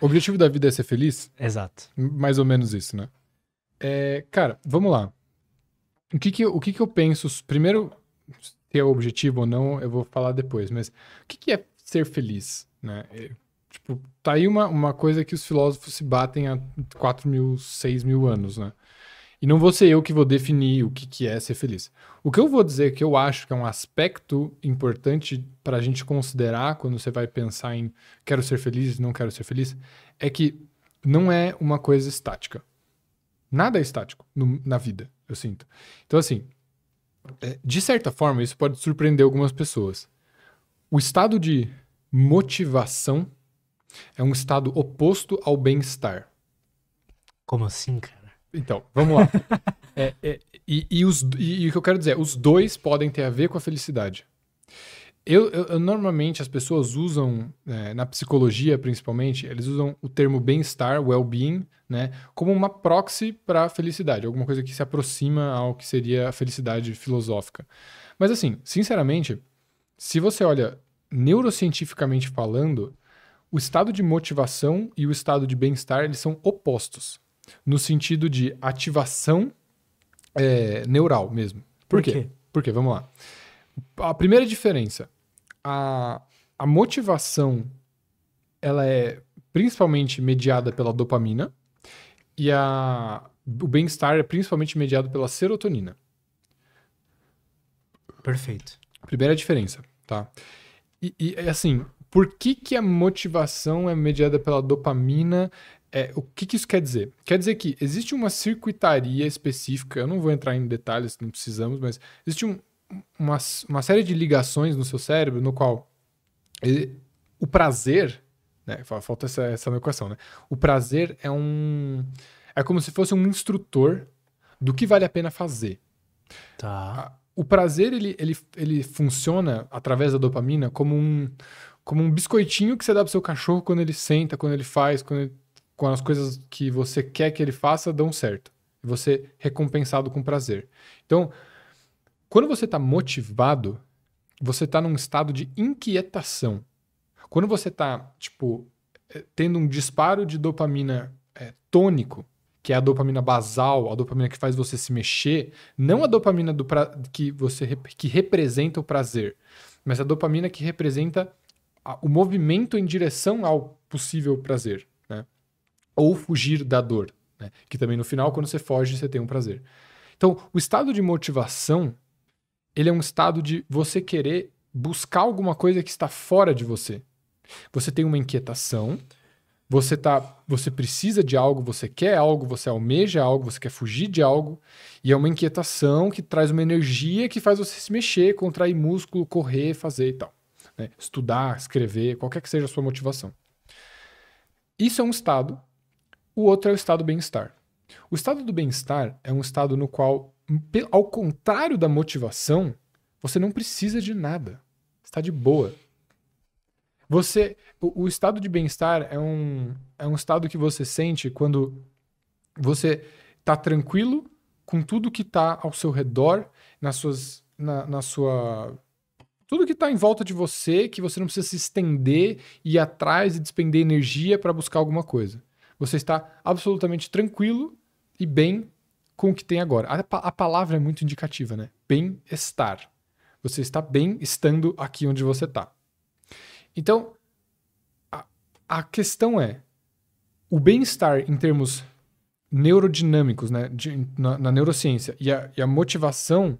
O objetivo da vida é ser feliz? Exato. Mais ou menos isso, né? É, cara, vamos lá. O que que, o que que eu penso? Primeiro, se é o objetivo ou não, eu vou falar depois, mas o que, que é ser feliz, né? É, tipo, tá aí uma, uma coisa que os filósofos se batem há 4 mil, 6 mil anos, né? E não vou ser eu que vou definir o que, que é ser feliz. O que eu vou dizer que eu acho que é um aspecto importante para a gente considerar quando você vai pensar em quero ser feliz, não quero ser feliz, é que não é uma coisa estática. Nada é estático no, na vida, eu sinto. Então, assim, é, de certa forma, isso pode surpreender algumas pessoas. O estado de motivação é um estado oposto ao bem-estar. Como assim, cara? Então, vamos lá. é, é, e, e, os, e, e, o que eu quero dizer, é, os dois podem ter a ver com a felicidade. Eu, eu, eu normalmente as pessoas usam é, na psicologia principalmente, eles usam o termo bem-estar, well-being, né, como uma proxy para a felicidade, alguma coisa que se aproxima ao que seria a felicidade filosófica. Mas assim, sinceramente, se você olha neurocientificamente falando, o estado de motivação e o estado de bem-estar eles são opostos no sentido de ativação é, neural mesmo. Por, Por quê? quê? vamos lá. A primeira diferença, a, a motivação, ela é principalmente mediada pela dopamina e a, o bem-estar é principalmente mediado pela serotonina. Perfeito. Primeira diferença, tá? E, e assim, por que, que a motivação é mediada pela dopamina é, o que, que, isso quer dizer? Quer dizer que existe uma circuitaria específica, eu não vou entrar em detalhes, não precisamos, mas existe um, uma, uma série de ligações no seu cérebro no qual ele, o prazer, né, falta essa, essa equação, né? O prazer é um. É como se fosse um instrutor do que vale a pena fazer. Tá. O prazer, ele, ele, ele funciona através da dopamina como um, como um biscoitinho que você dá pro seu cachorro quando ele senta, quando ele faz, quando ele quando as coisas que você quer que ele faça dão certo. E você recompensado com prazer. Então, quando você está motivado, você está num estado de inquietação. Quando você está, tipo, eh, tendo um disparo de dopamina é, tônico, que é a dopamina basal, a dopamina que faz você se mexer, não a dopamina do pra... que você que representa o prazer, mas a dopamina que representa o movimento em direção ao possível prazer ou fugir da dor, né? que também no final, quando você foge, você tem um prazer. Então, o estado de motivação, ele é um estado de você querer buscar alguma coisa que está fora de você. Você tem uma inquietação, você tá, você precisa de algo, você quer algo, você almeja algo, você quer fugir de algo, e é uma inquietação que traz uma energia que faz você se mexer, contrair músculo, correr, fazer e tal. Né? Estudar, escrever, qualquer que seja a sua motivação. Isso é um estado o outro é o estado do bem-estar. O estado do bem-estar é um estado no qual, ao contrário da motivação, você não precisa de nada. Está de boa. Você, o, o estado de bem-estar é um, é um estado que você sente quando você está tranquilo com tudo que está ao seu redor, nas suas, na, na sua tudo que está em volta de você, que você não precisa se estender, ir atrás e despender energia para buscar alguma coisa. Você está absolutamente tranquilo e bem com o que tem agora. A, a palavra é muito indicativa, né? Bem-estar. Você está bem estando aqui onde você está. Então, a, a questão é: o bem-estar em termos neurodinâmicos, né, de, na, na, neurociência, e a, e a motivação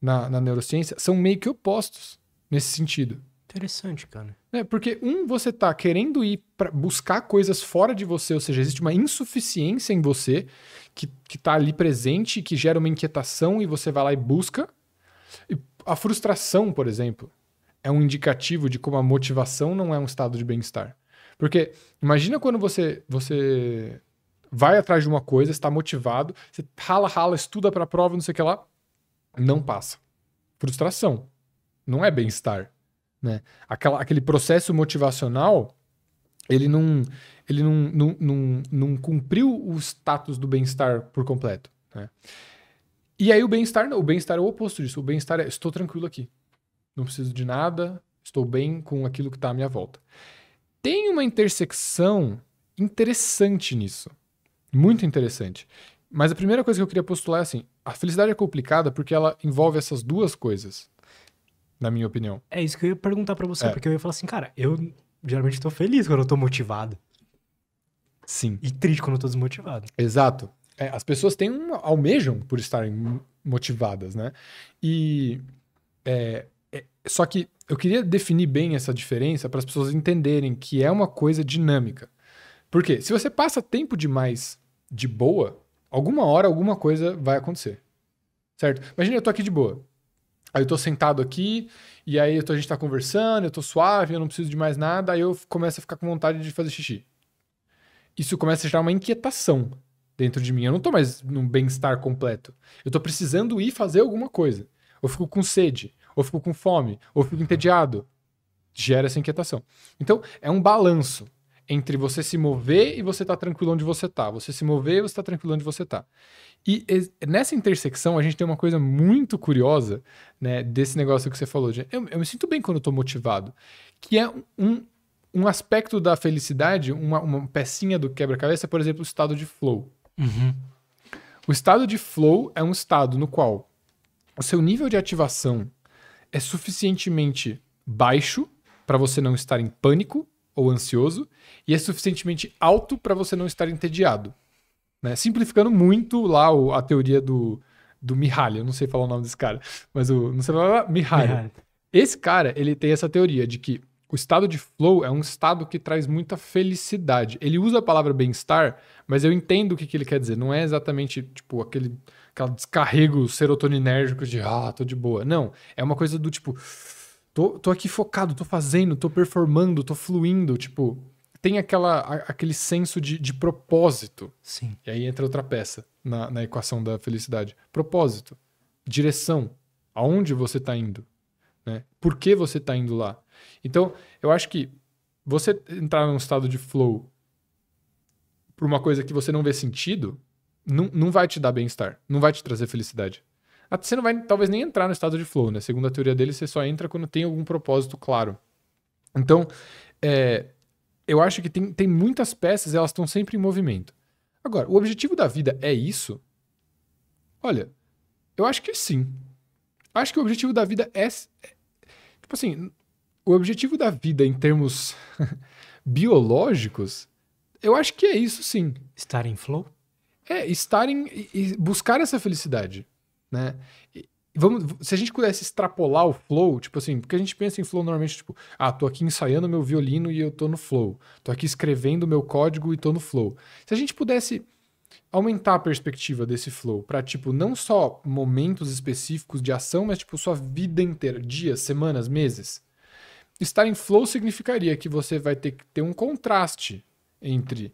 na, na neurociência são meio que opostos nesse sentido. Interessante, cara. É, porque um, você tá querendo ir para buscar coisas fora de você, ou seja, existe uma insuficiência em você que, que tá ali presente, que gera uma inquietação e você vai lá e busca. E a frustração, por exemplo, é um indicativo de como a motivação não é um estado de bem-estar. Porque imagina quando você, você vai atrás de uma coisa, está motivado, você rala, rala, estuda para a prova, não sei o que lá, não passa. Frustração. Não é bem-estar né? Aquela, aquele processo motivacional, ele não, ele não, não, não, não cumpriu o status do bem-estar por completo. Né? E aí o bem-estar não, o bem-estar é o oposto disso. O bem-estar é estou tranquilo aqui, não preciso de nada, estou bem com aquilo que está à minha volta. Tem uma intersecção interessante nisso, muito interessante. Mas a primeira coisa que eu queria postular é assim: a felicidade é complicada porque ela envolve essas duas coisas na minha opinião. É isso que eu ia perguntar para você, é. porque eu ia falar assim, cara, eu geralmente tô feliz quando eu tô motivado. Sim. E triste quando eu tô desmotivado. Exato. É, as pessoas têm um, almejam por estarem motivadas, né? E é, é, só que eu queria definir bem essa diferença para as pessoas entenderem que é uma coisa dinâmica. Porque se você passa tempo demais de boa, alguma hora alguma coisa vai acontecer. Certo? Imagina eu tô aqui de boa. Aí eu tô sentado aqui, e aí tô, a gente tá conversando, eu tô suave, eu não preciso de mais nada, aí eu começo a ficar com vontade de fazer xixi. Isso começa a gerar uma inquietação dentro de mim. Eu não tô mais num bem-estar completo. Eu tô precisando ir fazer alguma coisa. Ou fico com sede, ou fico com fome, ou fico entediado. Gera essa inquietação. Então, é um balanço entre você se mover e você tá tranquilo onde você tá. Você se mover e você tá tranquilo onde você tá. E, nessa intersecção, a gente tem uma coisa muito curiosa, né, desse negócio que você falou. De, eu, eu me sinto bem quando eu tô motivado. Que é um, um aspecto da felicidade, uma, uma pecinha do quebra-cabeça, por exemplo, o estado de flow. Uhum. O estado de flow é um estado no qual o seu nível de ativação é suficientemente baixo para você não estar em pânico, ou ansioso e é suficientemente alto para você não estar entediado. Né? Simplificando muito lá o, a teoria do, do Mihaly, eu não sei falar o nome desse cara, mas o não sei falar, Mihaly. Mihaly. Esse cara, ele tem essa teoria de que o estado de flow é um estado que traz muita felicidade. Ele usa a palavra bem-estar, mas eu entendo o que, que ele quer dizer. Não é exatamente, tipo, aquele, aquele descarrego serotoninérgico de, ah, tô de boa. Não, é uma coisa do tipo tô, tô aqui focado, tô fazendo, tô performando, tô fluindo, tipo, tem aquela, aquele senso de, de propósito. Sim. E aí entra outra peça na, na equação da felicidade. Propósito, direção, aonde você está indo, né? Por que você está indo lá? Então, eu acho que você entrar num estado de flow por uma coisa que você não vê sentido, não, não vai te dar bem-estar, não vai te trazer felicidade. Você não vai talvez nem entrar no estado de flow, né? Segundo a teoria dele, você só entra quando tem algum propósito claro. Então, é, eu acho que tem, tem muitas peças, elas estão sempre em movimento. Agora, o objetivo da vida é isso? Olha, eu acho que sim. Acho que o objetivo da vida é. é tipo assim, o objetivo da vida em termos biológicos, eu acho que é isso sim. Estar em flow? É, estar em. buscar essa felicidade né? E, vamos, se a gente pudesse extrapolar o flow, tipo assim, porque a gente pensa em flow normalmente, tipo, ah, tô aqui ensaiando meu violino e eu tô no flow. Tô aqui escrevendo meu código e tô no flow. Se a gente pudesse aumentar a perspectiva desse flow para tipo não só momentos específicos de ação, mas tipo sua vida inteira, dias, semanas, meses. Estar em flow significaria que você vai ter que ter um contraste entre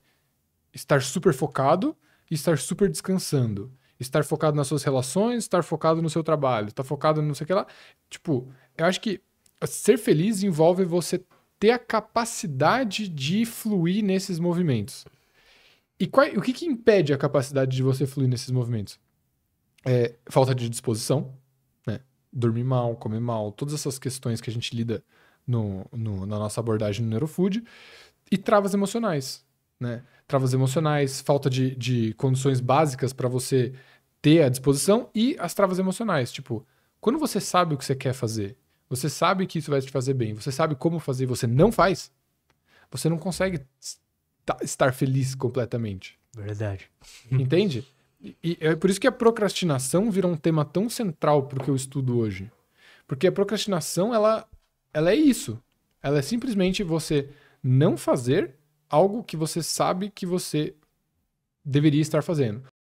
estar super focado e estar super descansando estar focado nas suas relações, estar focado no seu trabalho, estar tá focado no não sei o que lá. Tipo, eu acho que ser feliz envolve você ter a capacidade de fluir nesses movimentos. E qual, o que, que impede a capacidade de você fluir nesses movimentos? É, falta de disposição, né? dormir mal, comer mal, todas essas questões que a gente lida no, no, na nossa abordagem no Neurofood, e travas emocionais né? Travas emocionais, falta de, de condições básicas para você ter à disposição e as travas emocionais. Tipo, quando você sabe o que você quer fazer, você sabe que isso vai te fazer bem, você sabe como fazer e você não faz, você não consegue estar feliz completamente. Verdade. Entende? E, é por isso que a procrastinação virou um tema tão central para o que eu estudo hoje. Porque a procrastinação, ela, ela é isso. Ela é simplesmente você não fazer algo que você sabe que você deveria estar fazendo.